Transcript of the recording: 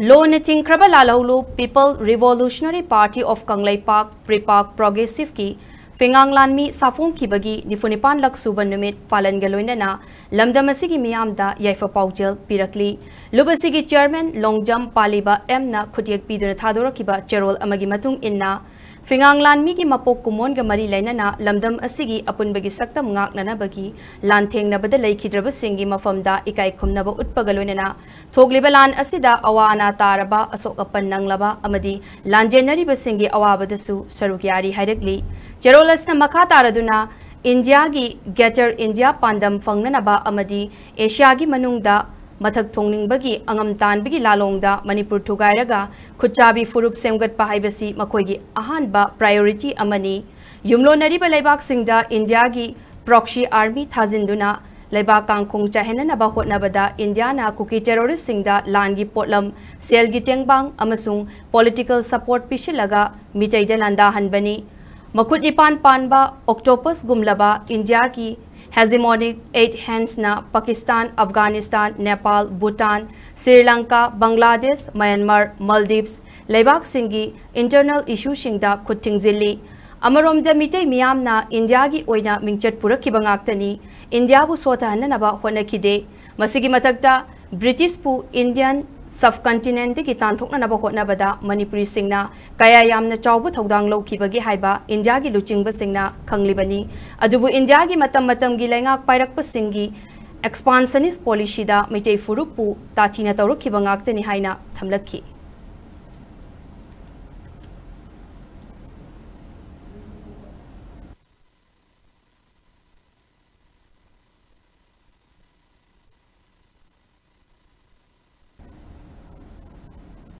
लो निब लालौलू people revolutionary party of Kangleipak PREPAK प्रोगेसीव की फिंगांग लानमी साफों की निफुनिपान सूब नुमित पालन लोनना लमदम से मामद यफ पाउजल पीरली लुब से चेयरमें लोंजम पालीब एम खुटेक पीदर था चेरोल इन्ना फिंगांग लानमी की मपोक कुमोन ग मरी लेना लमदम असिगी अपुनब की सक्तम ngaaknanabagi lanthengnabada laikhidraba singi mafamda ikai khumnaba utpaga loinana thogliba lan asida awa ana taraba asok apan nanglaba amadi lanjenariba singi awabadasu sarugyari hairakli cherolasna makha taraduna India की गेटर इंडिया पांदम फंगननाबा अमदी एशिया की मनुंगदा ꯃꯊꯛ ꯊꯣꯡꯅꯤꯡꯕꯒꯤ ꯑꯉꯝ ꯇꯥꯟꯕꯒꯤ ꯂꯥꯂꯣꯡꯗ मनपुर ꯊꯨꯒꯥꯏꯔꯒ ꯈꯨꯠꯆꯥꯕꯤ ꯐꯨꯔꯨꯞ ꯁꯦꯝꯒꯠꯄ ꯍꯥꯏꯕꯁꯤ ꯃꯈꯣꯏꯒꯤ ꯑꯍꯥꯟꯕ ꯄ꯭ꯔꯥꯏꯌꯣꯔꯤꯇꯤ ꯑꯃꯅꯤ ꯌꯨꯝꯂꯣꯟꯅꯔꯤꯕ ꯂꯩꯕꯥꯛꯁꯤꯡꯗ ꯏꯟꯗꯤꯌꯥꯒꯤ ꯄ꯭ꯔꯣꯛꯁꯤ आर्मी थाजिंदुना लेबाक कांखों चाहनब होटनबद इंडिया कुकी टेरोरीसिंग लान की पोलम सेल की टेंबांग पोलिटिकल सपोर्ट पीशीलग मिटईद हनबनी मखुद निपान पानब ऑक्टोपस गुमलब इंडिया की हेजेमोनिक एट हैंड्सना पाकिस्तान अफगानिस्तान नेपाल भूटान श्रीलंका बांग्लादेश म्यांमार मलदीव्स लेबाकसिंगी इंटरनल इशूसिंग खुथिंजिली अमरोमद मिटई मियामना इंडिया की ओइना मिंगचत पुरखिबा गाक्तनी इंडिया बु सोथहननबा होनखिदे मसिगी मतक्ता ब्रिटिश पु इंडियन सब कंटिनेंट की तानथोनब होनबद मनपुरी क्या यामन चाव थौदांग लौखीबगे इंडिया की लुचिंग खंगलीबनी इंडिया की मतम मतम की लेंगाक पायरप एक्सपांसनिस्ट पॉलिसीद मैचई फुरुपु ताचीना तौरखीबगाक्तनी थम्लखी